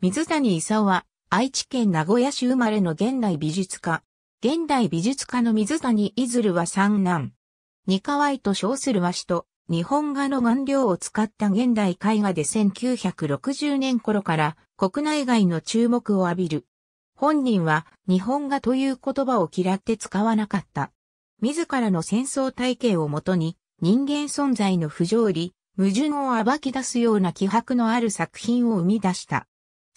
水谷勲は、愛知県名古屋市生まれの現代美術家。現代美術家の水谷伊鶴は三男。二河井と称する和紙と、日本画の顔料を使った現代絵画で1960年頃から国内外の注目を浴びる。本人は日本画という言葉を嫌って使わなかった。自らの戦争体系をもとに人間存在の不条理、矛盾を暴き出すような気迫のある作品を生み出した。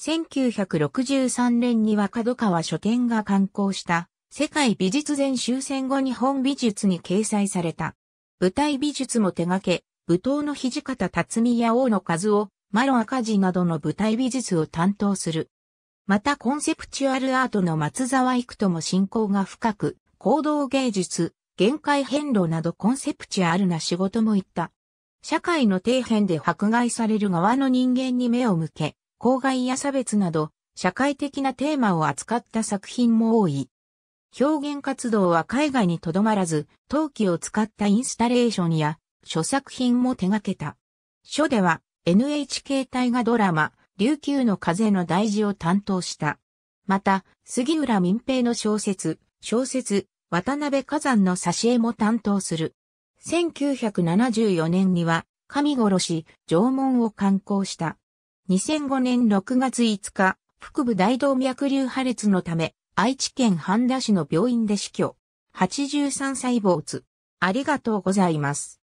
1963年には角川書店が刊行した世界美術全終戦後日本美術に掲載された。舞台美術も手掛け、舞踏の土方辰巳や大野和夫、マロ赤字などの舞台美術を担当する。またコンセプチュアルアートの松沢幾とも親交が深く、行動芸術、限界変路などコンセプチュアルな仕事も行った。社会の底辺で迫害される側の人間に目を向け、公害や差別など、社会的なテーマを扱った作品も多い。表現活動は海外にとどまらず、陶器を使ったインスタレーションや諸作品も手掛けた。書では NHK 大河ドラマ、琉球の風の大事を担当した。また、杉浦民平の小説、小説、渡辺火山の挿絵も担当する。1974年には、神殺し、縄文を刊行した。2005年6月5日、腹部大動脈瘤破裂のため、愛知県半田市の病院で死去。83歳坊主。ありがとうございます。